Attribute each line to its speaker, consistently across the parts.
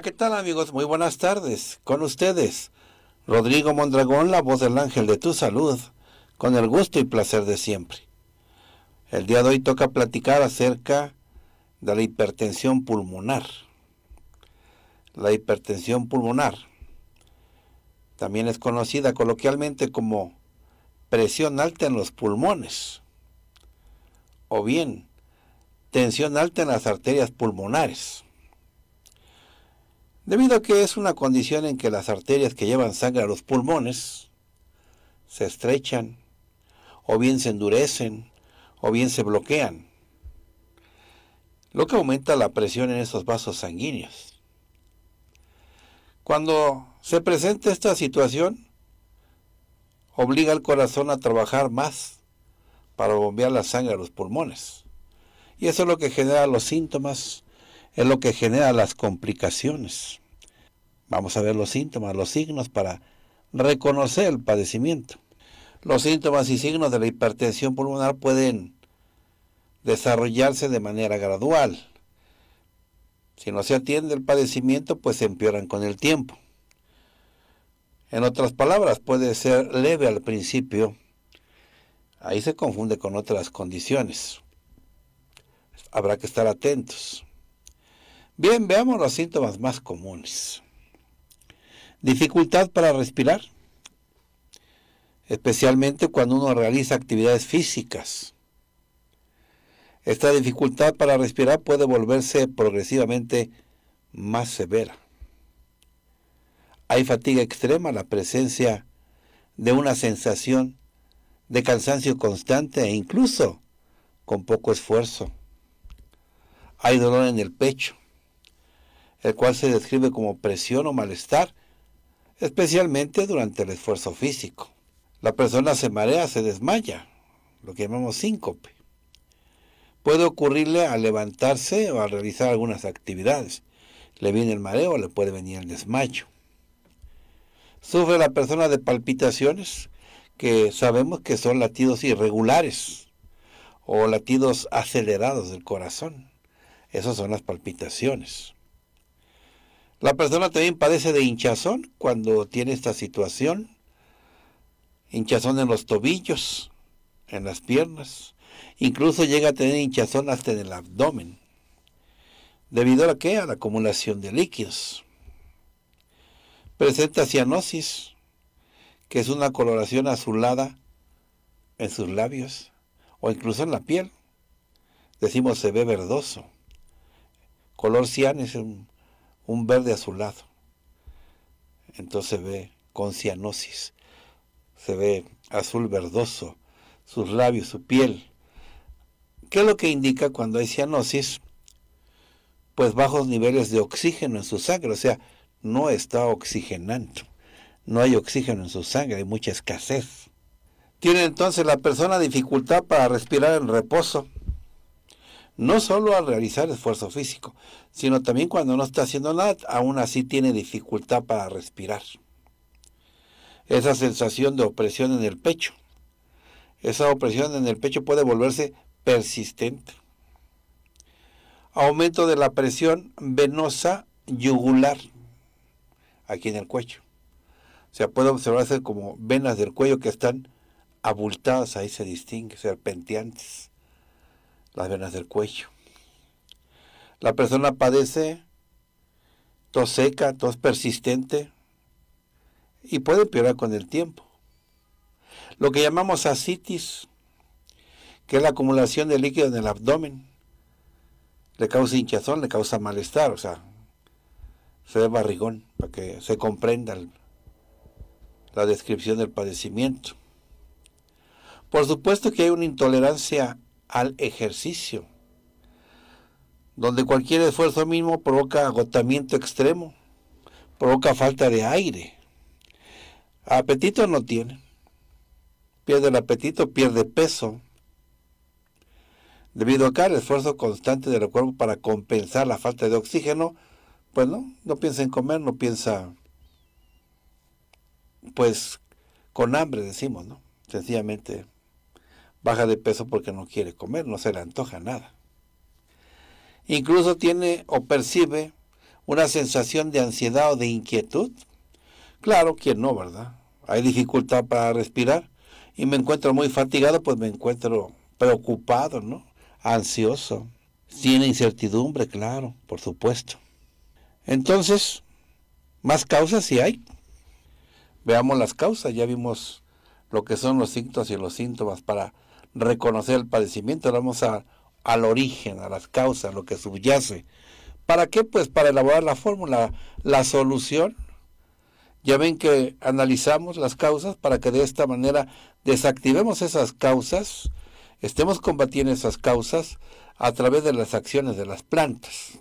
Speaker 1: ¿qué tal amigos? Muy buenas tardes. Con ustedes, Rodrigo Mondragón, la voz del ángel de tu salud, con el gusto y placer de siempre. El día de hoy toca platicar acerca de la hipertensión pulmonar. La hipertensión pulmonar también es conocida coloquialmente como presión alta en los pulmones o bien tensión alta en las arterias pulmonares debido a que es una condición en que las arterias que llevan sangre a los pulmones se estrechan, o bien se endurecen, o bien se bloquean, lo que aumenta la presión en esos vasos sanguíneos. Cuando se presenta esta situación, obliga al corazón a trabajar más para bombear la sangre a los pulmones. Y eso es lo que genera los síntomas es lo que genera las complicaciones. Vamos a ver los síntomas, los signos para reconocer el padecimiento. Los síntomas y signos de la hipertensión pulmonar pueden desarrollarse de manera gradual. Si no se atiende el padecimiento, pues se empeoran con el tiempo. En otras palabras, puede ser leve al principio. Ahí se confunde con otras condiciones. Habrá que estar atentos. Bien, veamos los síntomas más comunes. Dificultad para respirar, especialmente cuando uno realiza actividades físicas. Esta dificultad para respirar puede volverse progresivamente más severa. Hay fatiga extrema, la presencia de una sensación de cansancio constante e incluso con poco esfuerzo. Hay dolor en el pecho, el cual se describe como presión o malestar, especialmente durante el esfuerzo físico. La persona se marea, se desmaya, lo que llamamos síncope. Puede ocurrirle al levantarse o al realizar algunas actividades. Le viene el mareo o le puede venir el desmayo. Sufre la persona de palpitaciones que sabemos que son latidos irregulares o latidos acelerados del corazón. Esas son las palpitaciones. La persona también padece de hinchazón cuando tiene esta situación. Hinchazón en los tobillos, en las piernas. Incluso llega a tener hinchazón hasta en el abdomen. ¿Debido a qué? A la acumulación de líquidos. Presenta cianosis, que es una coloración azulada en sus labios o incluso en la piel. Decimos se ve verdoso. Color cian es un un verde azulado. Entonces se ve con cianosis, se ve azul verdoso, sus labios, su piel. ¿Qué es lo que indica cuando hay cianosis? Pues bajos niveles de oxígeno en su sangre, o sea, no está oxigenando, no hay oxígeno en su sangre, hay mucha escasez. Tiene entonces la persona dificultad para respirar en reposo, no solo al realizar esfuerzo físico, sino también cuando no está haciendo nada, aún así tiene dificultad para respirar. Esa sensación de opresión en el pecho. Esa opresión en el pecho puede volverse persistente. Aumento de la presión venosa yugular aquí en el cuello. O sea, puede observarse como venas del cuello que están abultadas, ahí se distingue, serpenteantes las venas del cuello. La persona padece tos seca, tos persistente y puede empeorar con el tiempo. Lo que llamamos ascitis, que es la acumulación de líquido en el abdomen, le causa hinchazón, le causa malestar, o sea, se ve barrigón para que se comprenda la descripción del padecimiento. Por supuesto que hay una intolerancia al ejercicio, donde cualquier esfuerzo mismo provoca agotamiento extremo, provoca falta de aire. Apetito no tiene, pierde el apetito, pierde peso, debido a que el esfuerzo constante del cuerpo para compensar la falta de oxígeno, pues no, no piensa en comer, no piensa, pues con hambre decimos, ¿no? Sencillamente baja de peso porque no quiere comer, no se le antoja nada. Incluso tiene o percibe una sensación de ansiedad o de inquietud. Claro, que no, ¿verdad? Hay dificultad para respirar y me encuentro muy fatigado, pues me encuentro preocupado, ¿no? Ansioso. Tiene incertidumbre, claro, por supuesto. Entonces, más causas si hay. Veamos las causas, ya vimos lo que son los síntomas y los síntomas para reconocer el padecimiento, vamos a, al origen, a las causas, lo que subyace. ¿Para qué? Pues para elaborar la fórmula, la solución. Ya ven que analizamos las causas para que de esta manera desactivemos esas causas, estemos combatiendo esas causas a través de las acciones de las plantas.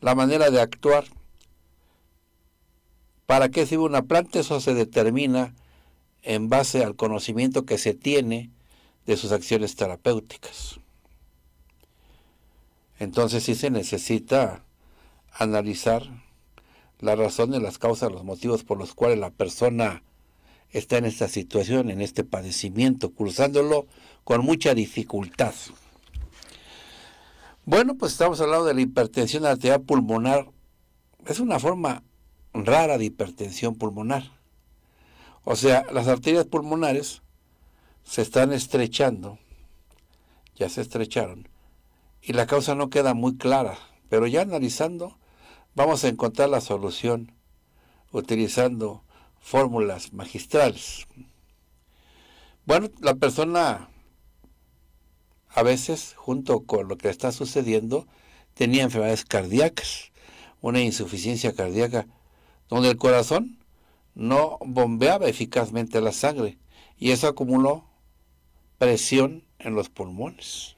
Speaker 1: La manera de actuar. ¿Para qué sirve una planta? Eso se determina en base al conocimiento que se tiene de sus acciones terapéuticas. Entonces sí se necesita analizar la razón de las causas, los motivos por los cuales la persona está en esta situación, en este padecimiento, cruzándolo... con mucha dificultad. Bueno, pues estamos hablando de la hipertensión arterial pulmonar. Es una forma rara de hipertensión pulmonar. O sea, las arterias pulmonares se están estrechando, ya se estrecharon, y la causa no queda muy clara, pero ya analizando vamos a encontrar la solución utilizando fórmulas magistrales. Bueno, la persona a veces, junto con lo que está sucediendo, tenía enfermedades cardíacas, una insuficiencia cardíaca, donde el corazón no bombeaba eficazmente la sangre y eso acumuló presión en los pulmones.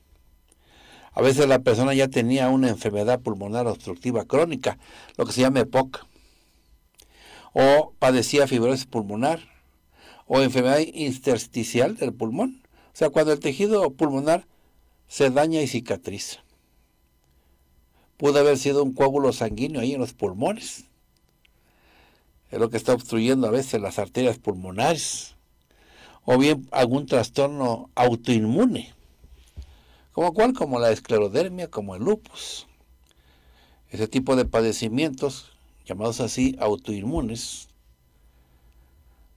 Speaker 1: A veces la persona ya tenía una enfermedad pulmonar obstructiva crónica, lo que se llama EPOC, o padecía fibrosis pulmonar, o enfermedad intersticial del pulmón, o sea, cuando el tejido pulmonar se daña y cicatriza. Pudo haber sido un coágulo sanguíneo ahí en los pulmones. Es lo que está obstruyendo a veces las arterias pulmonares o bien algún trastorno autoinmune, como cual como la esclerodermia, como el lupus. Ese tipo de padecimientos, llamados así autoinmunes,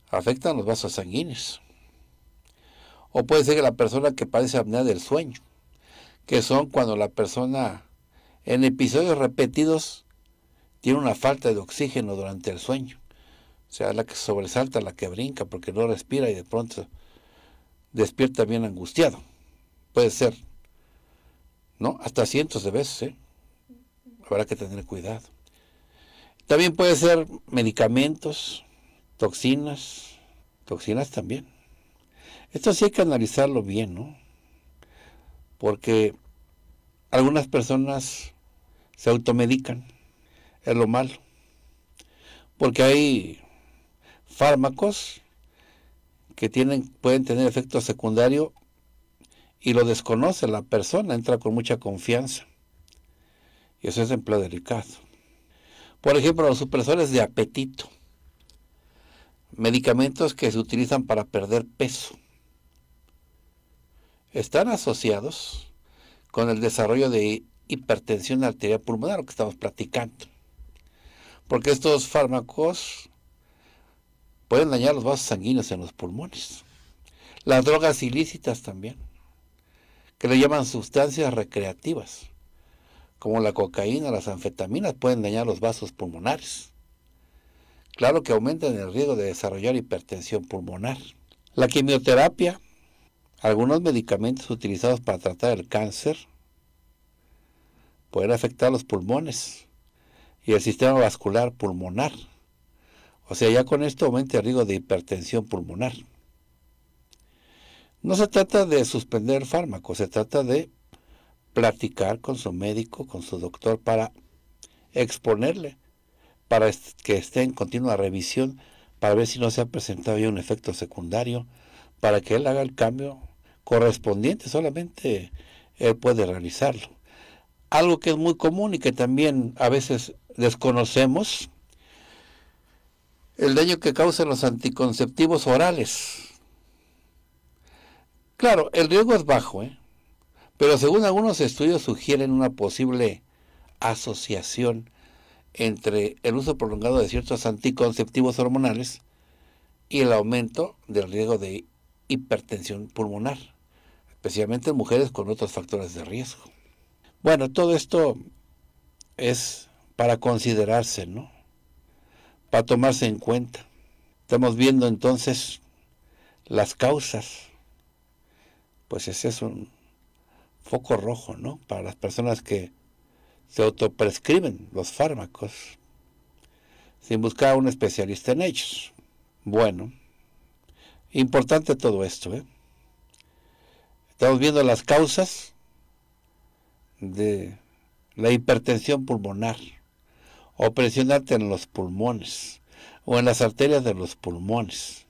Speaker 1: afectan los vasos sanguíneos. O puede ser que la persona que padece apnea del sueño, que son cuando la persona en episodios repetidos tiene una falta de oxígeno durante el sueño. O sea, la que sobresalta, la que brinca porque no respira y de pronto despierta bien angustiado. Puede ser, ¿no? Hasta cientos de veces, ¿eh? Habrá que tener cuidado. También puede ser medicamentos, toxinas, toxinas también. Esto sí hay que analizarlo bien, ¿no? Porque algunas personas se automedican, es lo malo. Porque hay fármacos que tienen, pueden tener efecto secundario y lo desconoce la persona, entra con mucha confianza. Y eso es empleo delicado. Por ejemplo, los supresores de apetito. Medicamentos que se utilizan para perder peso. Están asociados con el desarrollo de hipertensión arterial pulmonar, lo que estamos platicando. Porque estos fármacos pueden dañar los vasos sanguíneos en los pulmones. Las drogas ilícitas también, que le llaman sustancias recreativas, como la cocaína, las anfetaminas, pueden dañar los vasos pulmonares. Claro que aumentan el riesgo de desarrollar hipertensión pulmonar. La quimioterapia, algunos medicamentos utilizados para tratar el cáncer, pueden afectar los pulmones y el sistema vascular pulmonar o sea, ya con esto aumenta el riesgo de hipertensión pulmonar. No se trata de suspender fármacos, se trata de platicar con su médico, con su doctor, para exponerle, para que esté en continua revisión, para ver si no se ha presentado ya un efecto secundario, para que él haga el cambio correspondiente, solamente él puede realizarlo. Algo que es muy común y que también a veces desconocemos el daño que causan los anticonceptivos orales. Claro, el riesgo es bajo, ¿eh? pero según algunos estudios sugieren una posible asociación entre el uso prolongado de ciertos anticonceptivos hormonales y el aumento del riesgo de hipertensión pulmonar, especialmente en mujeres con otros factores de riesgo. Bueno, todo esto es para considerarse, ¿no? para tomarse en cuenta. Estamos viendo entonces las causas. Pues ese es un foco rojo, ¿no? Para las personas que se autoprescriben los fármacos sin buscar a un especialista en ellos. Bueno, importante todo esto, ¿eh? Estamos viendo las causas de la hipertensión pulmonar o presionarte en los pulmones o en las arterias de los pulmones.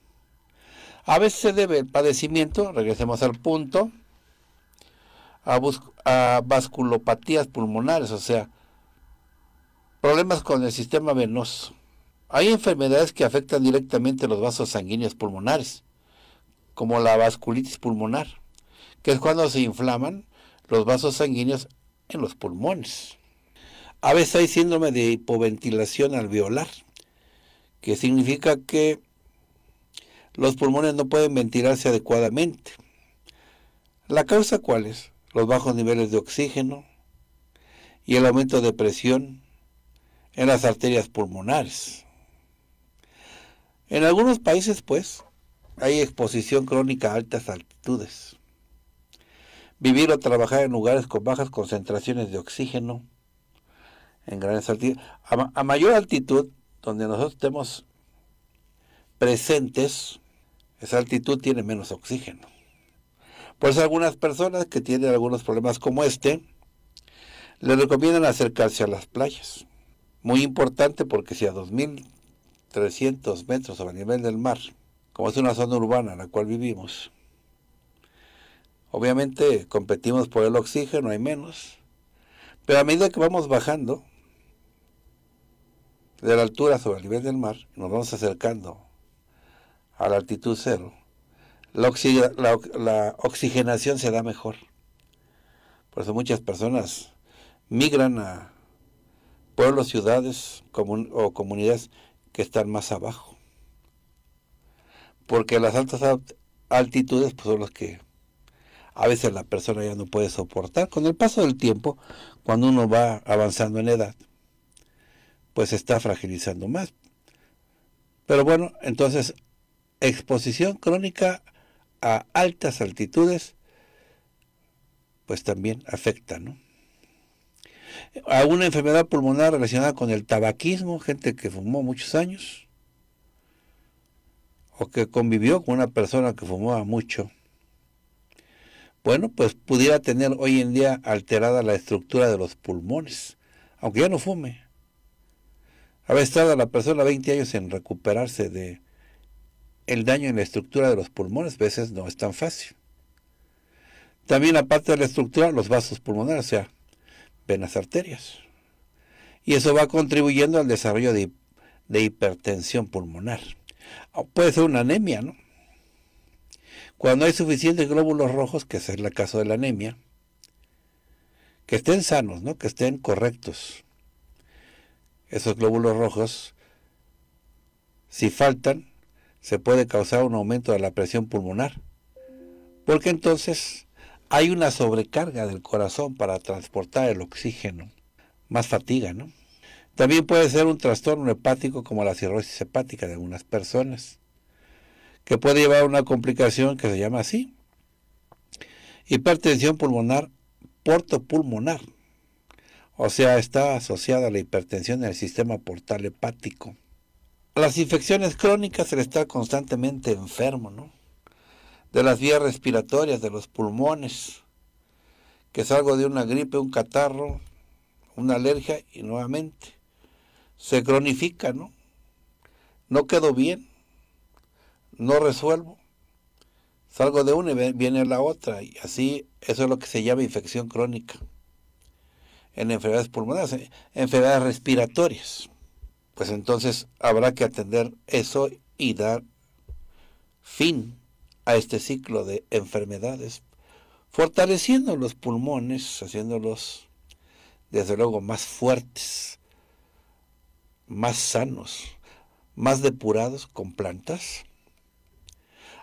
Speaker 1: A veces se debe el padecimiento, regresemos al punto, a, a vasculopatías pulmonares, o sea, problemas con el sistema venoso. Hay enfermedades que afectan directamente los vasos sanguíneos pulmonares, como la vasculitis pulmonar, que es cuando se inflaman los vasos sanguíneos en los pulmones. A veces hay síndrome de hipoventilación alveolar, que significa que los pulmones no pueden ventilarse adecuadamente. ¿La causa cuál es? Los bajos niveles de oxígeno y el aumento de presión en las arterias pulmonares. En algunos países, pues, hay exposición crónica a altas altitudes. Vivir o trabajar en lugares con bajas concentraciones de oxígeno en grandes A, mayor altitud, donde nosotros estemos presentes, esa altitud tiene menos oxígeno. Por eso algunas personas que tienen algunos problemas como este, les recomiendan acercarse a las playas. Muy importante porque si a 2.300 metros sobre a nivel del mar, como es una zona urbana en la cual vivimos, obviamente competimos por el oxígeno, hay menos, pero a medida que vamos bajando, de la altura sobre el nivel del mar, nos vamos acercando a la altitud cero, la, oxigenación se da mejor. Por eso muchas personas migran a pueblos, ciudades o comunidades que están más abajo. Porque las altas altitudes pues, son las que a veces la persona ya no puede soportar. Con el paso del tiempo, cuando uno va avanzando en edad, pues se está fragilizando más. Pero bueno, entonces, exposición crónica a altas altitudes, pues también afecta, ¿no? A una enfermedad pulmonar relacionada con el tabaquismo, gente que fumó muchos años, o que convivió con una persona que fumaba mucho, bueno, pues pudiera tener hoy en día alterada la estructura de los pulmones, aunque ya no fume. Haber estado la persona 20 años en recuperarse de el daño en la estructura de los pulmones, a veces pues, no es tan fácil. También aparte de la estructura, los vasos pulmonares, o sea, venas arterias. Y eso va contribuyendo al desarrollo de, hipertensión pulmonar. O ah, puede ser una anemia, ¿no? Cuando hay suficientes glóbulos rojos, que es el caso de la anemia, que estén sanos, ¿no? que estén correctos, esos glóbulos rojos, si faltan, se puede causar un aumento de la presión pulmonar, porque entonces hay una sobrecarga del corazón para transportar el oxígeno, más fatiga, ¿no? También puede ser un trastorno hepático como la cirrosis hepática de algunas personas, que puede llevar a una complicación que se llama así, hipertensión pulmonar portopulmonar. O sea, está asociada a la hipertensión en el sistema portal hepático. las infecciones crónicas se le está constantemente enfermo, ¿no? De las vías respiratorias, de los pulmones, que salgo de una gripe, un catarro, una alergia y nuevamente se cronifica, ¿no? No quedo bien, no resuelvo, salgo de una y viene la otra, y así eso es lo que se llama infección crónica en enfermedades pulmonares, enfermedades respiratorias. Pues entonces habrá que atender eso y dar fin a este ciclo de enfermedades, fortaleciendo los pulmones, haciéndolos desde luego más fuertes, más sanos, más depurados con plantas.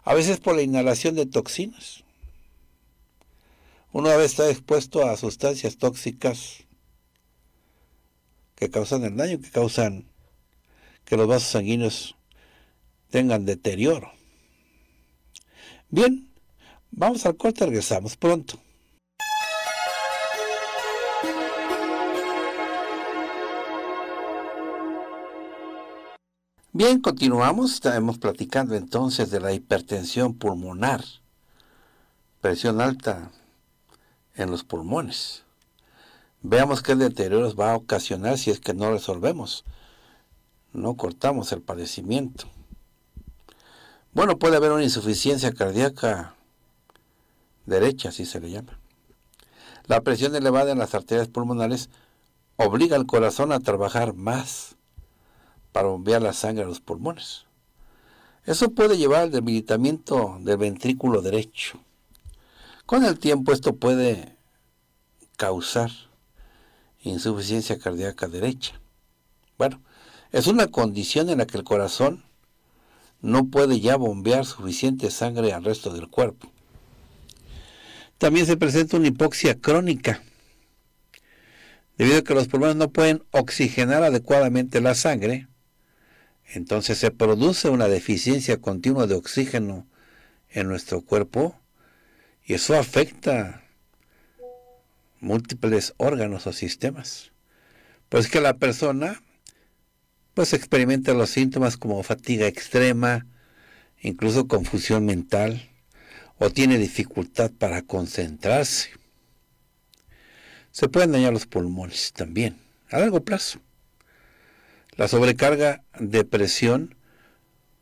Speaker 1: A veces por la inhalación de toxinas. Una vez está expuesto a sustancias tóxicas que causan el daño, que causan que los vasos sanguíneos tengan deterioro. Bien, vamos al corte, regresamos pronto. Bien, continuamos. Estamos platicando entonces de la hipertensión pulmonar, presión alta, en los pulmones. Veamos qué deterioro va a ocasionar si es que no resolvemos, no cortamos el padecimiento. Bueno, puede haber una insuficiencia cardíaca derecha, así se le llama. La presión elevada en las arterias pulmonares obliga al corazón a trabajar más para bombear la sangre a los pulmones. Eso puede llevar al debilitamiento del ventrículo derecho. Con el tiempo esto puede causar insuficiencia cardíaca derecha. Bueno, es una condición en la que el corazón no puede ya bombear suficiente sangre al resto del cuerpo. También se presenta una hipoxia crónica, debido a que los pulmones no pueden oxigenar adecuadamente la sangre, entonces se produce una deficiencia continua de oxígeno en nuestro cuerpo y eso afecta múltiples órganos o sistemas. Pues que la persona pues experimenta los síntomas como fatiga extrema, incluso confusión mental o tiene dificultad para concentrarse. Se pueden dañar los pulmones también a largo plazo. La sobrecarga de presión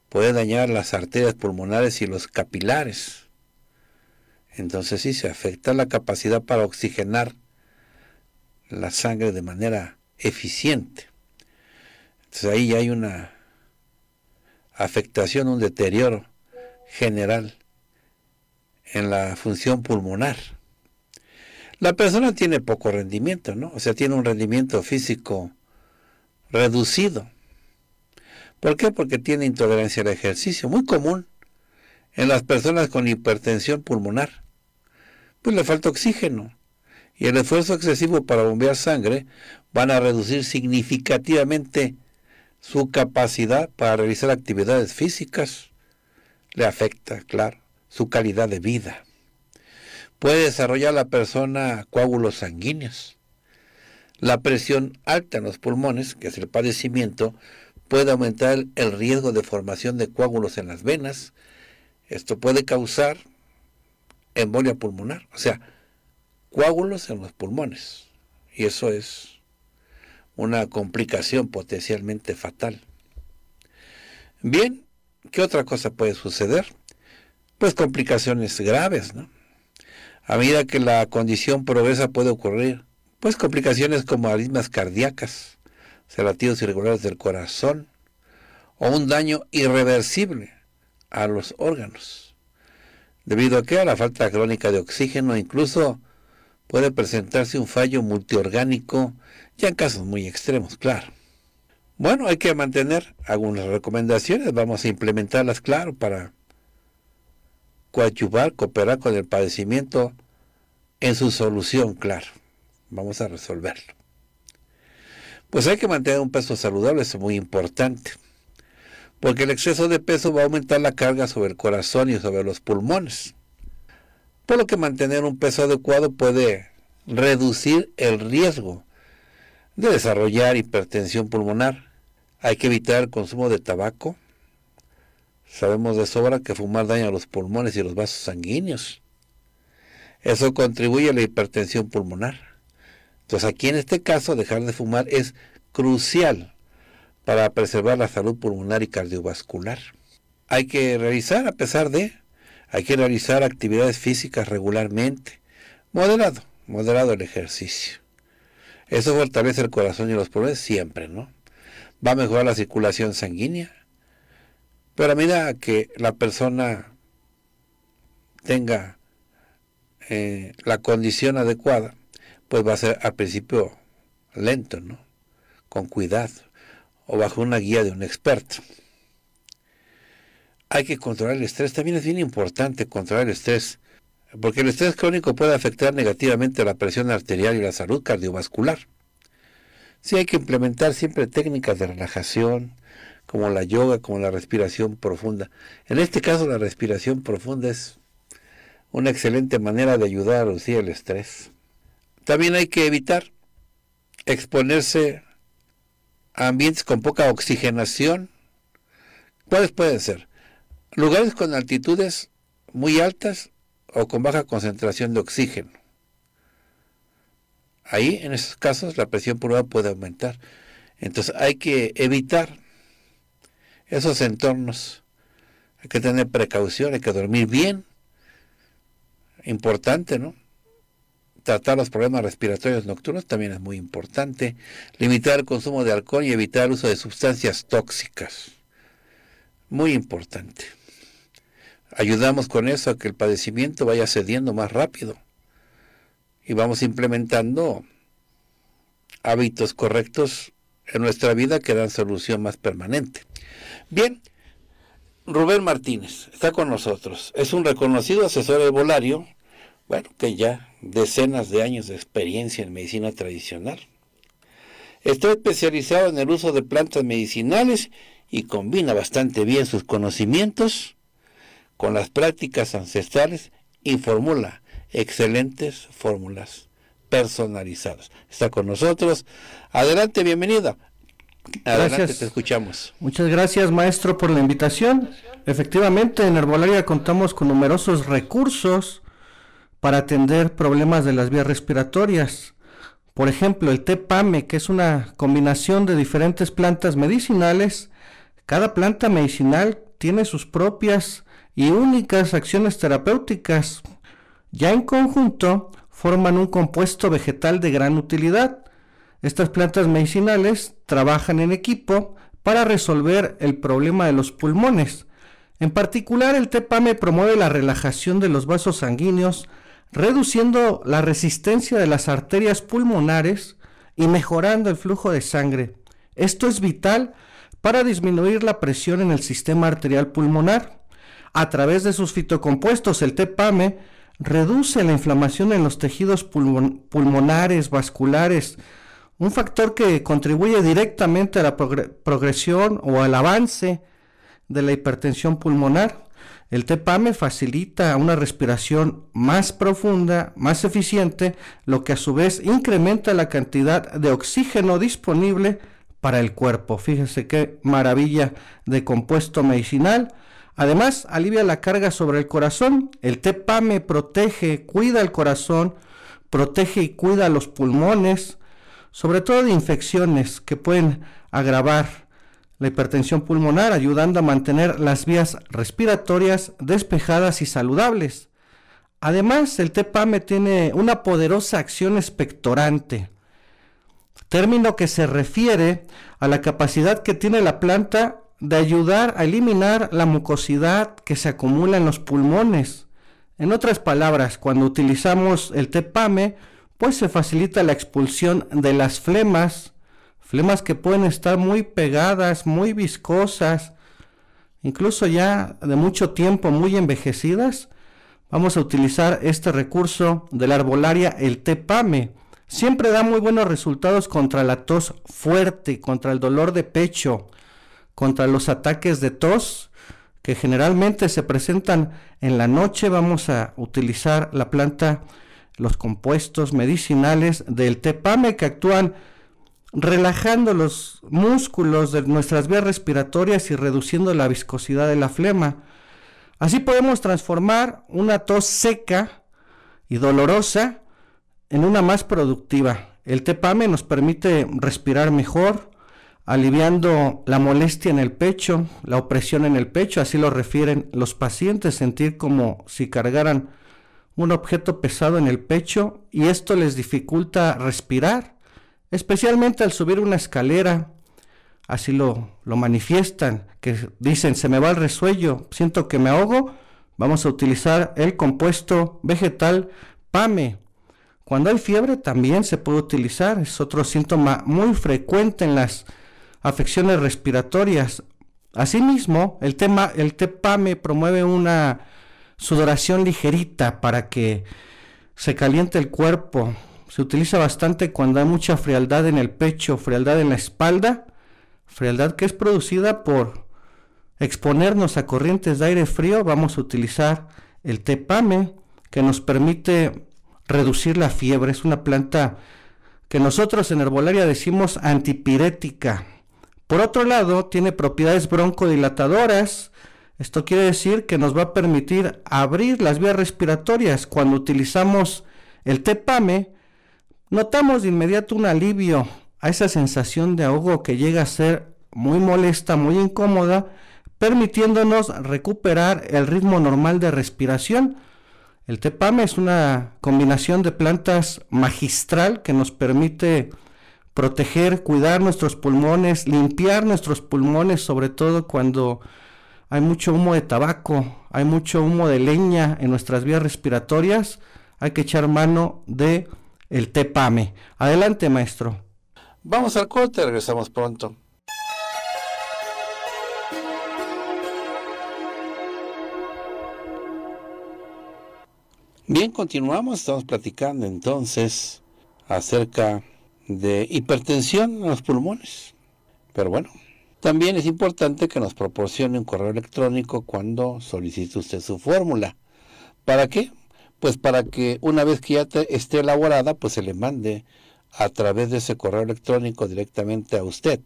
Speaker 1: puede dañar las arterias pulmonares y los capilares entonces sí se afecta la capacidad para oxigenar la sangre de manera eficiente. Entonces ahí hay una afectación, un deterioro general en la función pulmonar. La persona tiene poco rendimiento, ¿no? O sea, tiene un rendimiento físico reducido. ¿Por qué? Porque tiene intolerancia al ejercicio, muy común en las personas con hipertensión pulmonar pues le falta oxígeno. Y el esfuerzo excesivo para bombear sangre van a reducir significativamente su capacidad para realizar actividades físicas. Le afecta, claro, su calidad de vida. Puede desarrollar la persona coágulos sanguíneos. La presión alta en los pulmones, que es el padecimiento, puede aumentar el riesgo de formación de coágulos en las venas. Esto puede causar embolia pulmonar, o sea, coágulos en los pulmones. Y eso es una complicación potencialmente fatal. Bien, ¿qué otra cosa puede suceder? Pues complicaciones graves, ¿no? A medida que la condición progresa puede ocurrir, pues complicaciones como arritmias cardíacas, latidos irregulares del corazón o un daño irreversible a los órganos debido a que a la falta crónica de oxígeno incluso puede presentarse un fallo multiorgánico, ya en casos muy extremos, claro. Bueno, hay que mantener algunas recomendaciones, vamos a implementarlas, claro, para coadyuvar, cooperar con el padecimiento en su solución, claro. Vamos a resolverlo. Pues hay que mantener un peso saludable, eso es muy importante porque el exceso de peso va a aumentar la carga sobre el corazón y sobre los pulmones, por lo que mantener un peso adecuado puede reducir el riesgo de desarrollar hipertensión pulmonar. Hay que evitar el consumo de tabaco. Sabemos de sobra que fumar daña los pulmones y los vasos sanguíneos. Eso contribuye a la hipertensión pulmonar. Entonces aquí en este caso dejar de fumar es crucial para preservar la salud pulmonar y cardiovascular. Hay que realizar, a pesar de, hay que realizar actividades físicas regularmente, moderado, moderado el ejercicio. Eso fortalece el corazón y los pulmones siempre, ¿no? Va a mejorar la circulación sanguínea. Pero a medida que la persona tenga eh, la condición adecuada, pues va a ser al principio lento, ¿no? Con cuidado o bajo una guía de un experto. Hay que controlar el estrés, también es bien importante controlar el estrés, porque el estrés crónico puede afectar negativamente la presión arterial y la salud cardiovascular. Sí hay que implementar siempre técnicas de relajación, como la yoga, como la respiración profunda. En este caso la respiración profunda es una excelente manera de ayudar a reducir el estrés. También hay que evitar exponerse ambientes con poca oxigenación. ¿Cuáles pueden ser? Lugares con altitudes muy altas o con baja concentración de oxígeno. Ahí, en esos casos, la presión pulmonar puede aumentar. Entonces hay que evitar esos entornos. Hay que tener precaución, hay que dormir bien. Importante, ¿no? tratar los problemas respiratorios nocturnos también es muy importante. Limitar el consumo de alcohol y evitar el uso de sustancias tóxicas. Muy importante. Ayudamos con eso a que el padecimiento vaya cediendo más rápido. Y vamos implementando hábitos correctos en nuestra vida que dan solución más permanente. Bien, Rubén Martínez está con nosotros. Es un reconocido asesor volario bueno, que ya decenas de años de experiencia en medicina tradicional. Está especializado en el uso de plantas medicinales y combina bastante bien sus conocimientos con las prácticas ancestrales y formula excelentes fórmulas personalizadas. Está con nosotros. Adelante, bienvenida.
Speaker 2: Adelante, gracias. te
Speaker 1: escuchamos.
Speaker 2: Muchas gracias, maestro, por la invitación. Efectivamente, en Herbolaria contamos con numerosos recursos para atender problemas de las vías respiratorias. Por ejemplo, el Tepame que es una combinación de diferentes plantas medicinales. Cada planta medicinal tiene sus propias y únicas acciones terapéuticas. Ya en conjunto forman un compuesto vegetal de gran utilidad. Estas plantas medicinales trabajan en equipo para resolver el problema de los pulmones. En particular, el Tepame promueve la relajación de los vasos sanguíneos, reduciendo la resistencia de las arterias pulmonares y mejorando el flujo de sangre. Esto es vital para disminuir la presión en el sistema arterial pulmonar. A través de sus fitocompuestos, el TEPAME reduce la inflamación en los tejidos pulmonares, vasculares, un factor que contribuye directamente a la progresión o al avance de la hipertensión pulmonar. El Tepame facilita una respiración más profunda, más eficiente, lo que a su vez incrementa la cantidad de oxígeno disponible para el cuerpo. Fíjense qué maravilla de compuesto medicinal. Además, alivia la carga sobre el corazón. El Tepame protege, cuida el corazón, protege y cuida los pulmones, sobre todo de infecciones que pueden agravar la hipertensión pulmonar ayudando a mantener las vías respiratorias despejadas y saludables. Además, el tepame tiene una poderosa acción expectorante, término que se refiere a la capacidad que tiene la planta de ayudar a eliminar la mucosidad que se acumula en los pulmones. En otras palabras, cuando utilizamos el tepame, pues se facilita la expulsión de las flemas, flemas que pueden estar muy pegadas, muy viscosas, incluso ya de mucho tiempo muy envejecidas, vamos a utilizar este recurso de la arbolaria, el tepame. Siempre da muy buenos resultados contra la tos fuerte, contra el dolor de pecho, contra los ataques de tos que generalmente se presentan en la noche. Vamos a utilizar la planta, los compuestos medicinales del tepame que actúan relajando los músculos de nuestras vías respiratorias y reduciendo la viscosidad de la flema. Así podemos transformar una tos seca y dolorosa en una más productiva. El tepame nos permite respirar mejor, aliviando la molestia en el pecho, la opresión en el pecho, así lo refieren los pacientes, sentir como si cargaran un objeto pesado en el pecho y esto les dificulta respirar especialmente al subir una escalera. Así lo, lo manifiestan, que dicen, se me va el resuello, siento que me ahogo, vamos a utilizar el compuesto vegetal PAME. Cuando hay fiebre también se puede utilizar, es otro síntoma muy frecuente en las afecciones respiratorias. Asimismo, el, tema, el té PAME promueve una sudoración ligerita para que se caliente el cuerpo, se utiliza bastante cuando hay mucha frialdad en el pecho, frialdad en la espalda, frialdad que es producida por exponernos a corrientes de aire frío. Vamos a utilizar el tepame que nos permite reducir la fiebre. Es una planta que nosotros en herbolaria decimos antipirética. Por otro lado, tiene propiedades broncodilatadoras. Esto quiere decir que nos va a permitir abrir las vías respiratorias. Cuando utilizamos el tepame, Notamos de inmediato un alivio a esa sensación de ahogo que llega a ser muy molesta, muy incómoda, permitiéndonos recuperar el ritmo normal de respiración. El tepame es una combinación de plantas magistral que nos permite proteger, cuidar nuestros pulmones, limpiar nuestros pulmones, sobre todo cuando hay mucho humo de tabaco, hay mucho humo de leña en nuestras vías respiratorias, hay que echar mano de el TEPAME. Adelante, maestro.
Speaker 1: Vamos al corte, regresamos pronto. Bien, continuamos, estamos platicando entonces acerca de hipertensión en los pulmones. Pero bueno, también es importante que nos proporcione un correo electrónico cuando solicite usted su fórmula. ¿Para qué? pues para que una vez que ya esté elaborada, pues se le mande a través de ese correo electrónico directamente a usted.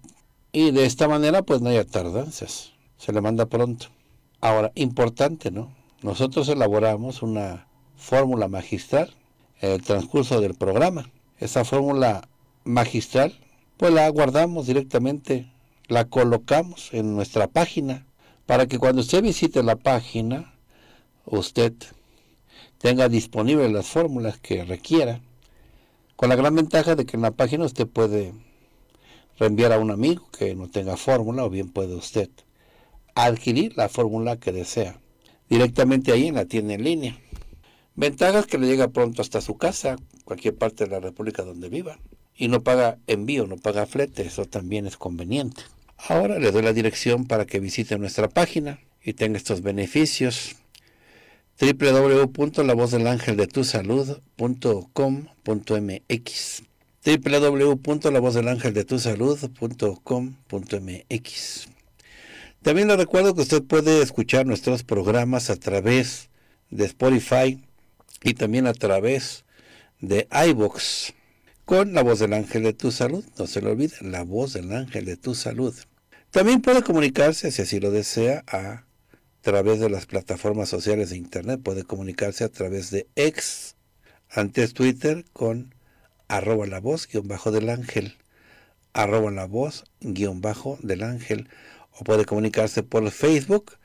Speaker 1: Y de esta manera, pues no haya tardanzas, se le manda pronto. Ahora, importante, ¿no? Nosotros elaboramos una fórmula magistral en el transcurso del programa. Esa fórmula magistral, pues la guardamos directamente, la colocamos en nuestra página, para que cuando usted visite la página, usted tenga disponibles las fórmulas que requiera, con la gran ventaja de que en la página usted puede reenviar a un amigo que no tenga fórmula o bien puede usted adquirir la fórmula que desea directamente ahí en la tienda en línea. Ventajas que le llega pronto hasta su casa, cualquier parte de la República donde viva. Y no paga envío, no paga flete, eso también es conveniente. Ahora le doy la dirección para que visite nuestra página y tenga estos beneficios www.lavozdelangeldetusalud.com.mx www.lavozdelangeldetusalud.com.mx También le recuerdo que usted puede escuchar nuestros programas a través de Spotify y también a través de iBox con La Voz del Ángel de Tu Salud. No se le olvide, La Voz del Ángel de Tu Salud. También puede comunicarse, si así lo desea, a a través de las plataformas sociales de Internet. Puede comunicarse a través de ex, antes Twitter, con arroba la voz guión bajo del ángel, arroba la voz guión bajo del ángel, o puede comunicarse por Facebook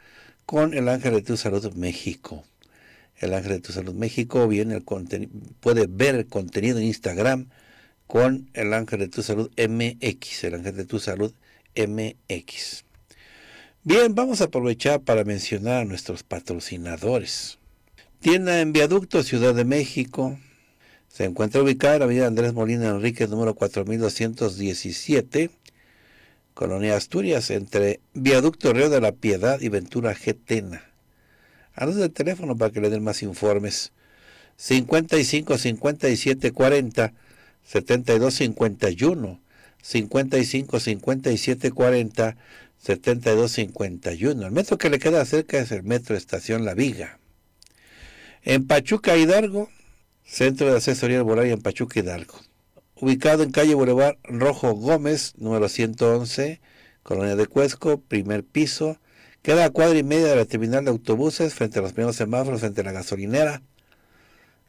Speaker 1: con el ángel de tu salud México. El ángel de tu salud México, o bien el puede ver el contenido en Instagram con el ángel de tu salud MX, el ángel de tu salud MX. Bien, vamos a aprovechar para mencionar a nuestros patrocinadores. Tienda en Viaducto, Ciudad de México. Se encuentra ubicada en avenida Andrés Molina Enríquez, número 4217, Colonia Asturias, entre Viaducto Río de la Piedad y Ventura Getena. Háganos el teléfono para que le den más informes. 55 57 40 72 51 55 57 40 7251. El metro que le queda cerca es el metro Estación La Viga. En Pachuca Hidalgo, Centro de Asesoría Arbolaria en Pachuca Hidalgo. Ubicado en calle Boulevard Rojo Gómez, número 111, Colonia de Cuesco, primer piso. Queda a cuadra y media de la terminal de autobuses, frente a los primeros semáforos, frente a la gasolinera.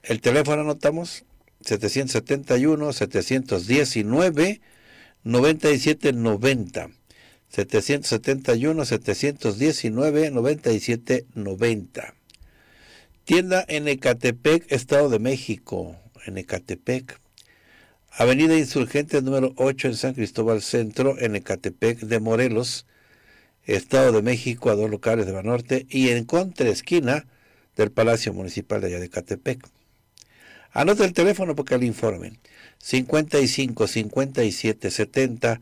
Speaker 1: El teléfono anotamos 771 719 9790. 771-719-9790. Tienda en Ecatepec, Estado de México, en Ecatepec. Avenida Insurgente número 8 en San Cristóbal Centro, en Ecatepec de Morelos, Estado de México, a dos locales de la Norte y en contra esquina del Palacio Municipal de Ecatepec. Anota el teléfono porque le informen. 55 57 70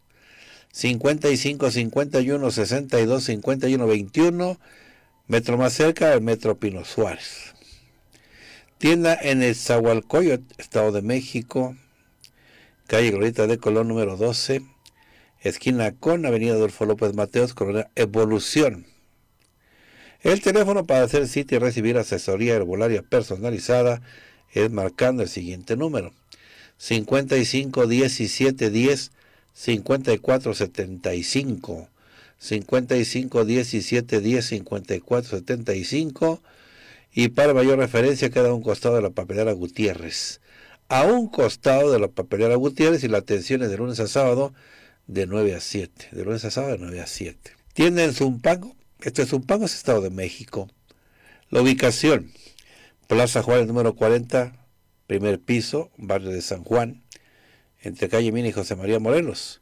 Speaker 1: 55 51 62 51 21, metro más cerca del metro Pino Suárez. Tienda en el Zahualcoyo, Estado de México, calle Glorita de Colón número 12, esquina con Avenida Adolfo López Mateos, Corona Evolución. El teléfono para hacer sitio y recibir asesoría herbolaria personalizada es marcando el siguiente número: 55 17 10 5475, 10-54-75, y para mayor referencia queda a un costado de la papelera Gutiérrez. A un costado de la papelera Gutiérrez y la atención es de lunes a sábado de 9 a 7. De lunes a sábado de 9 a 7. tienen en Zumpango. este es Zumpango, es Estado de México. La ubicación. Plaza Juárez número 40, primer piso, barrio de San Juan entre calle Mina y José María Morelos,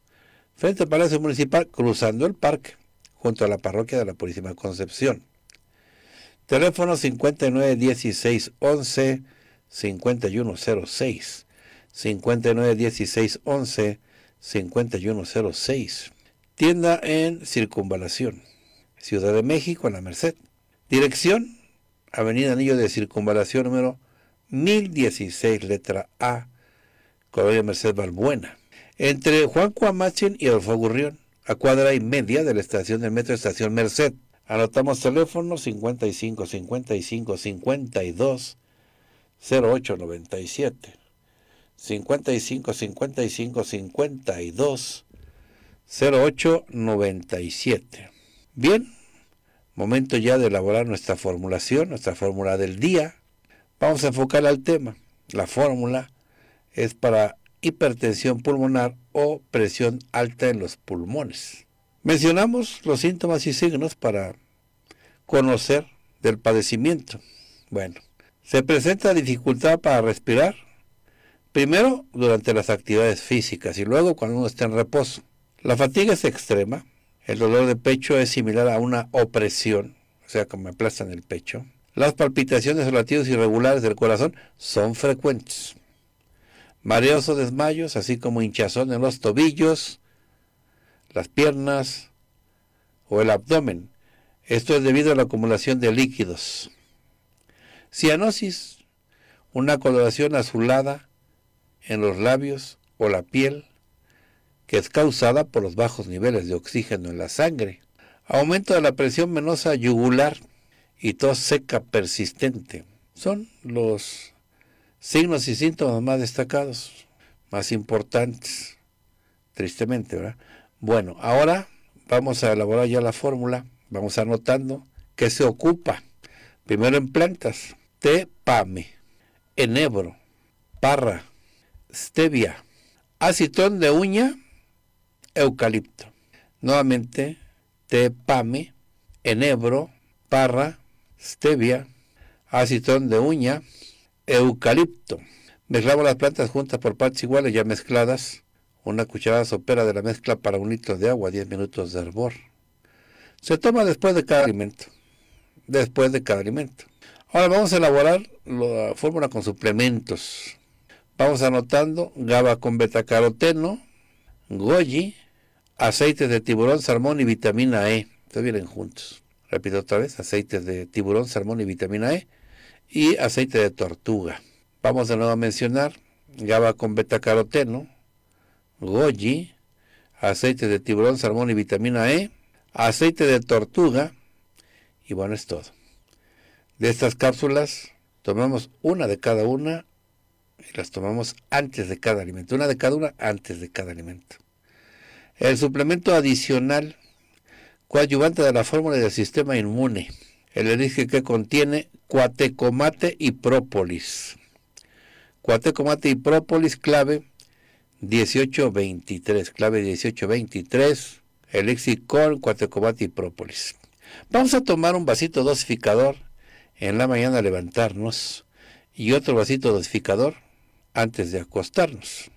Speaker 1: frente al Palacio Municipal, cruzando el parque, junto a la parroquia de la Purísima Concepción. Teléfono 591611 5106 591611 5106 Tienda en Circunvalación, Ciudad de México, en la Merced. Dirección, Avenida Anillo de Circunvalación número 1016, letra A, Colonia Merced Valbuena, entre Juan Cuamachin y Adolfo a cuadra y media de la estación del metro Estación Merced. Anotamos teléfono 55 55 52 08 97. 55 55 52 08 97. Bien, momento ya de elaborar nuestra formulación, nuestra fórmula del día. Vamos a enfocar al tema, la fórmula es para hipertensión pulmonar o presión alta en los pulmones. Mencionamos los síntomas y signos para conocer del padecimiento. Bueno, se presenta dificultad para respirar, primero durante las actividades físicas y luego cuando uno está en reposo. La fatiga es extrema, el dolor de pecho es similar a una opresión, o sea, como me aplastan el pecho. Las palpitaciones o latidos irregulares del corazón son frecuentes mareos o desmayos, así como hinchazón en los tobillos, las piernas o el abdomen. Esto es debido a la acumulación de líquidos. Cianosis, una coloración azulada en los labios o la piel, que es causada por los bajos niveles de oxígeno en la sangre. Aumento de la presión venosa yugular y tos seca persistente. Son los Signos y síntomas más destacados, más importantes, tristemente, ¿verdad? Bueno, ahora vamos a elaborar ya la fórmula, vamos anotando qué se ocupa. Primero en plantas, t pame, enebro, parra, stevia, acitón de uña, eucalipto. Nuevamente, te pame, enebro, parra, stevia, acitón de uña, eucalipto. Mezclamos las plantas juntas por partes iguales ya mezcladas. Una cucharada sopera de la mezcla para un litro de agua, 10 minutos de hervor. Se toma después de cada alimento. Después de cada alimento. Ahora vamos a elaborar la fórmula con suplementos. Vamos anotando GABA con betacaroteno, goji, aceites de tiburón, salmón y vitamina E. Se vienen juntos. Repito otra vez, aceites de tiburón, salmón y vitamina E y aceite de tortuga. Vamos de nuevo a mencionar GABA con beta caroteno goji, aceite de tiburón, salmón y vitamina E, aceite de tortuga y bueno es todo. De estas cápsulas tomamos una de cada una y las tomamos antes de cada alimento, una de cada una antes de cada alimento. El suplemento adicional coadyuvante de la fórmula del sistema inmune el elixir que contiene cuatecomate y própolis. Cuatecomate y própolis, clave 1823, clave 1823, elixir con cuatecomate y própolis. Vamos a tomar un vasito dosificador en la mañana a levantarnos y otro vasito dosificador antes de acostarnos.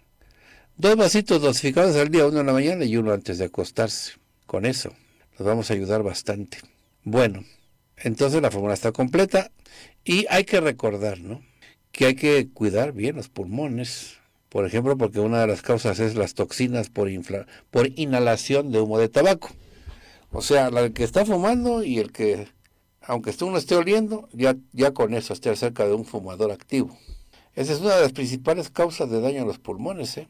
Speaker 1: Dos vasitos dosificados al día, uno en la mañana y uno antes de acostarse. Con eso nos vamos a ayudar bastante. Bueno, entonces la fórmula está completa y hay que recordar, ¿no? Que hay que cuidar bien los pulmones, por ejemplo, porque una de las causas es las toxinas por, inhalación de humo de tabaco. O sea, el que está fumando y el que, aunque uno esté oliendo, ya, con eso esté cerca de un fumador activo. Esa es una de las principales causas de daño a los pulmones, ¿eh?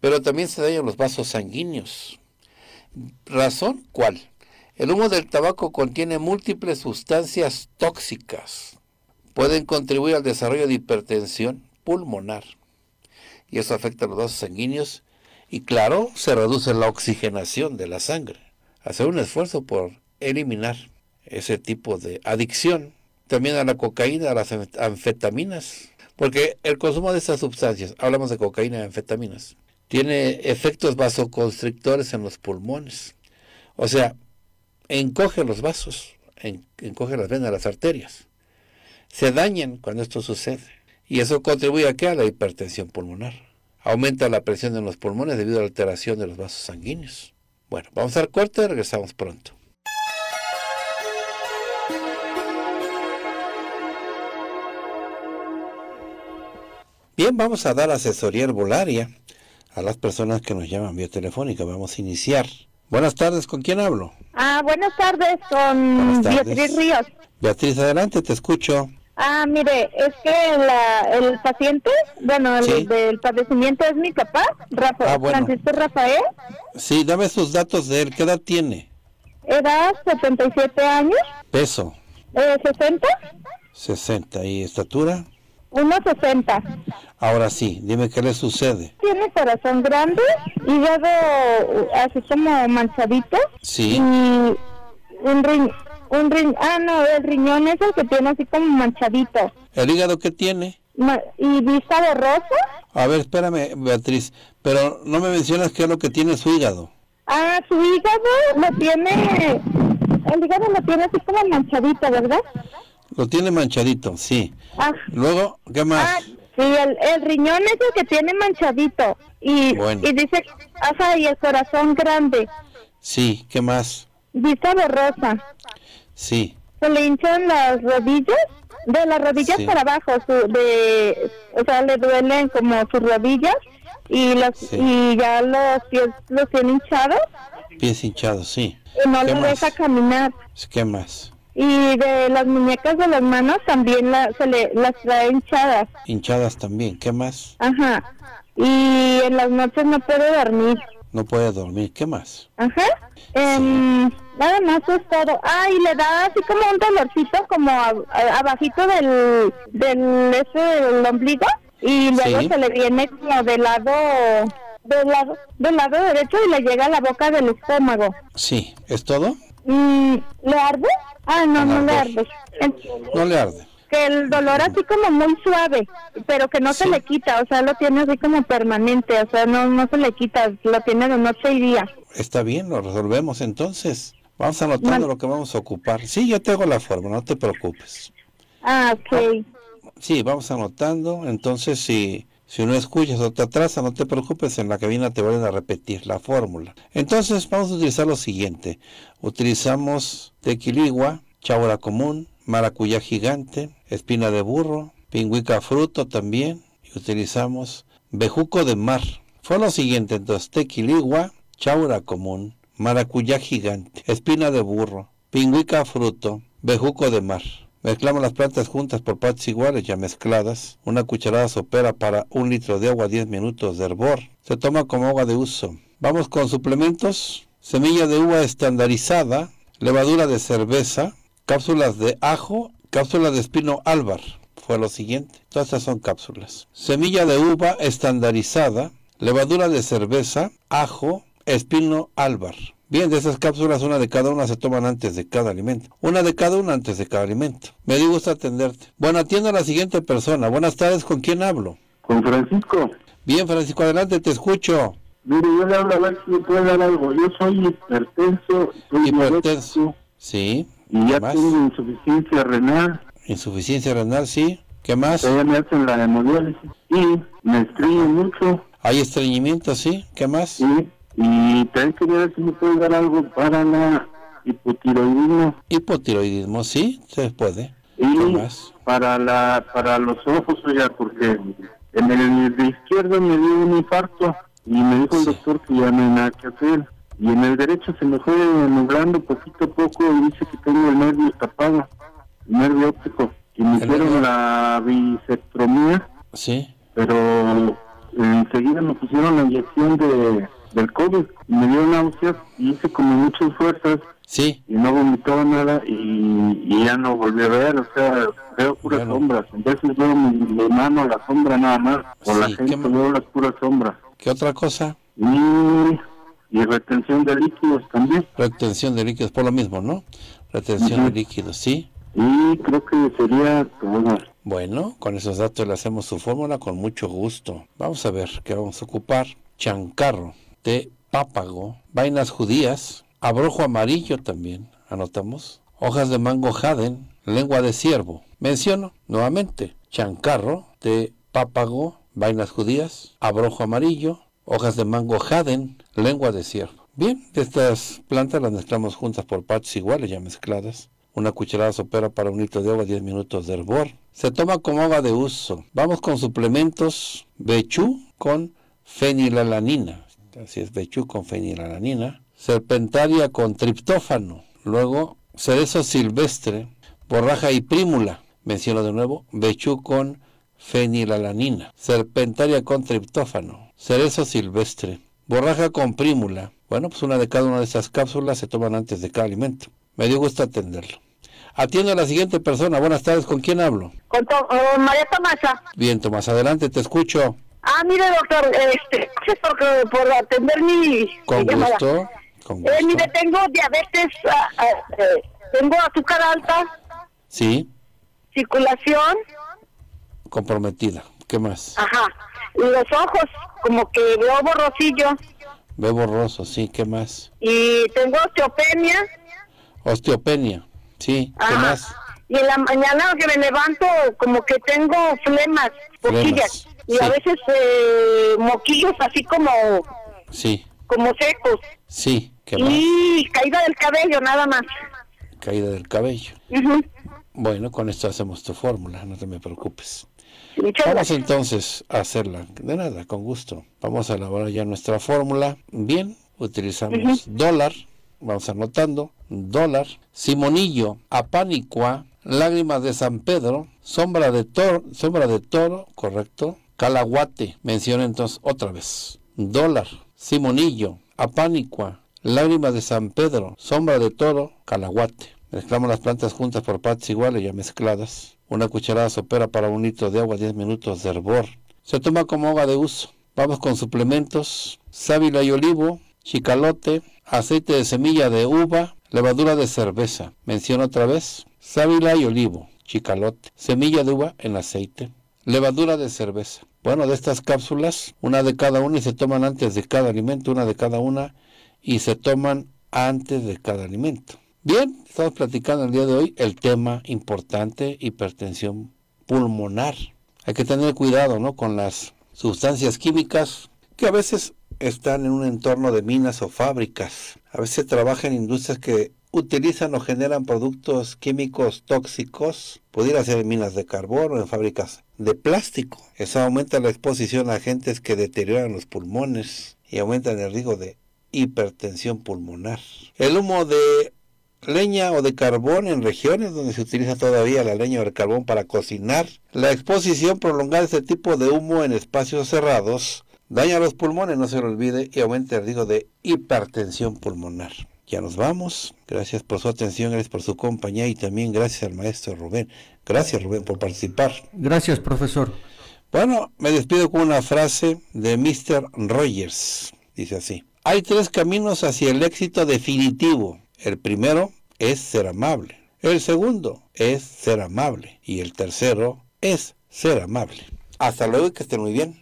Speaker 1: pero también se dañan los vasos sanguíneos. ¿Razón cuál? El humo del tabaco contiene múltiples sustancias tóxicas. Pueden contribuir al desarrollo de hipertensión pulmonar. Y eso afecta a los vasos sanguíneos y claro, se reduce la oxigenación de la sangre. Hacer un esfuerzo por eliminar ese tipo de adicción. También a la cocaína, a las anfetaminas. Porque el consumo de estas sustancias, hablamos de cocaína y anfetaminas, tiene efectos vasoconstrictores en los pulmones. O sea, encoge los vasos, encoge las venas, las arterias. Se dañan cuando esto sucede. Y eso contribuye a qué? A la hipertensión pulmonar. Aumenta la presión en los pulmones debido a la alteración de los vasos sanguíneos. Bueno, vamos al corte y regresamos pronto. Bien, vamos a dar asesoría herbolaria a las personas que nos llaman vía telefónica. Vamos a iniciar Buenas tardes, ¿con quién hablo?
Speaker 3: Ah, buenas tardes, con Beatriz Ríos.
Speaker 1: Beatriz, adelante, te escucho.
Speaker 3: Ah, mire, es que el paciente, bueno, el del padecimiento es mi papá, ah, Francisco Rafael. Sí, dame sus
Speaker 1: datos de él, ¿qué edad tiene?
Speaker 3: Edad 77 años. Peso. 60. Eh,
Speaker 1: 60, ¿y estatura?
Speaker 3: 1.60.
Speaker 1: Ahora sí, dime qué le sucede.
Speaker 3: Tiene corazón grande, hígado así como manchadito. Sí. Y un riñón, un ah no, el riñón es el que tiene así como manchadito.
Speaker 1: ¿El hígado qué tiene?
Speaker 3: ¿Y vista de rosa?
Speaker 1: A ver, espérame, Beatriz, pero no me mencionas qué es lo que tiene su hígado.
Speaker 3: Ah, su hígado lo tiene, el hígado lo tiene así como manchadito, ¿verdad?
Speaker 1: Lo tiene manchadito, sí. Ah. Luego, ¿qué más? Ah,
Speaker 3: sí, el, riñón es el que tiene manchadito. Y, dice, y el corazón grande.
Speaker 1: Sí, ¿qué más?
Speaker 3: Vista rosa, Sí. Se le hinchan las rodillas, de las rodillas para abajo, de, o sea, le duelen como sus rodillas y los, y ya los pies los tiene hinchados.
Speaker 1: Pies hinchados, sí. Y no le deja
Speaker 3: caminar.
Speaker 1: ¿Qué más?
Speaker 3: Y de las muñecas de las manos también la, se las trae hinchadas.
Speaker 1: Hinchadas también, ¿qué más?
Speaker 3: Ajá. Y en las noches no puede dormir.
Speaker 1: No puede dormir, ¿qué más?
Speaker 3: Ajá. Em, nada más es todo. Ah, y le da así como un dolorcito, como abajito del, del, ese, del ombligo. Y luego se le viene como del lado del lado, del lado derecho y le llega a la boca del estómago.
Speaker 1: Sí, ¿es todo?
Speaker 3: ¿Lo mm, ¿Le arde? Ah, no, no le arde. No le arde. Que el dolor así como muy suave, pero que no se le quita, o sea, lo tiene así como permanente, o sea, no, no se le quita, lo tiene de noche y día.
Speaker 1: Está bien, lo resolvemos entonces. Vamos anotando lo que vamos a ocupar. Sí, yo tengo la forma, no te preocupes.
Speaker 3: Ah, ok.
Speaker 1: Sí, vamos anotando. Entonces, sí. Si no escuchas o te atrasas, no te preocupes, en la cabina te vuelven a repetir la fórmula. Entonces vamos a utilizar lo siguiente. Utilizamos tequiligua, chaura común, maracuyá gigante, espina de burro, pingüica fruto también. Y utilizamos bejuco de mar. Fue lo siguiente, entonces tequiligua, chaura común, maracuyá gigante, espina de burro, pingüica fruto, bejuco de mar. Mezclamos las plantas juntas por partes iguales ya mezcladas. Una cucharada sopera para un litro de agua 10 minutos de hervor. Se toma como agua de uso. Vamos con suplementos. Semilla de uva estandarizada, levadura de cerveza, cápsulas de ajo, cápsulas de espino álvar. Fue lo siguiente. Todas estas son cápsulas. Semilla de uva estandarizada, levadura de cerveza, ajo, espino álvar. Bien, de esas cápsulas, una de cada una se toman antes de cada alimento. Una de cada una antes de cada alimento. Me dio gusto atenderte. Bueno, atiendo a la siguiente persona. Buenas tardes, ¿con quién hablo? Con Francisco. Bien, Francisco, adelante, te escucho. Mire, yo le hablo a ver si me puede dar algo. Yo soy hipertenso. hipertenso. Sí. Y ya más? tengo insuficiencia renal. Insuficiencia renal, sí. ¿Qué más? Todavía me hacen la hemodiálisis. Y me estreño mucho. ¿Hay estreñimiento, sí? ¿Qué más? Sí. Y también quería ver si me puede dar algo para la hipotiroidismo. Hipotiroidismo, sí, se puede.
Speaker 2: Y para la para los ojos, o ya porque en el de izquierda me dio un infarto y me dijo el doctor que ya no hay nada que hacer. Y en el derecho se me fue nublando poquito a poco y dice que tengo el nervio tapado, el nervio óptico. Y me hicieron la bisectromía Sí. Pero eh, enseguida me pusieron la inyección de del COVID. Me dio náuseas y hice como muchas fuerzas. Sí. Y no vomitaba nada y, ya no volví a ver, o sea, veo puras sombras. Entonces veo mi, mano la sombra nada más, por la gente veo las puras sombras.
Speaker 1: ¿Qué otra cosa?
Speaker 2: Y, retención de
Speaker 1: líquidos también. Retención de líquidos, por lo mismo, ¿no? Retención de líquidos, sí. Y creo que sería todo. Bueno, con esos datos le hacemos su fórmula con mucho gusto. Vamos a ver qué vamos a ocupar. Chancarro de pápago, vainas judías, abrojo amarillo también, anotamos, hojas de mango jaden, lengua de ciervo. Menciono nuevamente chancarro de pápago, vainas judías, abrojo amarillo, hojas de mango jaden, lengua de ciervo. Bien, estas plantas las mezclamos juntas por partes iguales, ya mezcladas. Una cucharada sopera para un litro de agua, 10 minutos de hervor. Se toma como agua de uso. Vamos con suplementos Bechú con fenilalanina así es, bechú con fenilalanina, serpentaria con triptófano, luego cerezo silvestre, borraja y prímula, menciono de nuevo, bechú con fenilalanina, serpentaria con triptófano, cerezo silvestre, borraja con prímula. Bueno, pues una de cada una de esas cápsulas se toman antes de cada alimento. Me dio gusto atenderlo. Atiendo a la siguiente persona. Buenas tardes, ¿con quién hablo?
Speaker 3: Con María Tomasa.
Speaker 1: Bien, Tomás, adelante, te escucho.
Speaker 3: Ah, mire, doctor, este, gracias por, atender mi. Con eh, gusto. mire, tengo diabetes, ah, ah, eh, tengo azúcar alta. Sí. Circulación.
Speaker 1: Comprometida. ¿Qué más?
Speaker 3: Ajá. y Los ojos, como que veo borrosillo.
Speaker 1: Veo borroso, sí. ¿Qué más?
Speaker 3: Y tengo osteopenia.
Speaker 1: Osteopenia, sí. ¿Qué más?
Speaker 3: Y en la mañana que me levanto, como que tengo flemas, boquillas y a veces eh, moquillos así como sí. como secos.
Speaker 1: Sí, Y
Speaker 3: caída del cabello, nada más.
Speaker 1: Caída del cabello. Bueno, con esto hacemos tu fórmula, no te me preocupes. Vamos entonces a hacerla, de nada, con gusto. Vamos a elaborar ya nuestra fórmula. Bien, utilizamos dólar, vamos anotando, dólar, simonillo, apanicua, lágrimas de San Pedro, sombra de toro, sombra de toro, correcto, Calaguate, menciona entonces otra vez. Dólar, Simonillo, Apánicua, Lágrimas de San Pedro, Sombra de Toro, Calaguate. Mezclamos las plantas juntas por partes iguales ya mezcladas. Una cucharada sopera para un litro de agua, 10 minutos de hervor. Se toma como hoja de uso. Vamos con suplementos, sábila y olivo, chicalote, aceite de semilla de uva, levadura de cerveza. Menciono otra vez, sábila y olivo, chicalote, semilla de uva en aceite, levadura de cerveza. Bueno, de estas cápsulas, una de cada una y se toman antes de cada alimento, una de cada una y se toman antes de cada alimento. Bien, estamos platicando el día de hoy el tema importante, hipertensión pulmonar. Hay que tener cuidado ¿no? con las sustancias químicas que a veces están en un entorno de minas o fábricas. A veces trabajan en industrias que utilizan o generan productos químicos tóxicos. Pudiera ser en minas de carbón o en fábricas de plástico. Eso aumenta la exposición a agentes que deterioran los pulmones y aumentan el riesgo de hipertensión pulmonar. El humo de leña o de carbón en regiones donde se utiliza todavía la leña o el carbón para cocinar. La exposición prolongada a este tipo de humo en espacios cerrados daña los pulmones, no se lo olvide, y aumenta el riesgo de hipertensión pulmonar. Ya nos vamos. Gracias por su atención, gracias por su compañía y también gracias al maestro Rubén. Gracias Rubén por participar. Gracias, profesor. Bueno, me despido con una frase de Mr. Rogers. Dice así. Hay tres caminos hacia el éxito definitivo. El primero es ser amable. El segundo es ser amable. Y el tercero es ser amable. Hasta luego y que estén muy bien.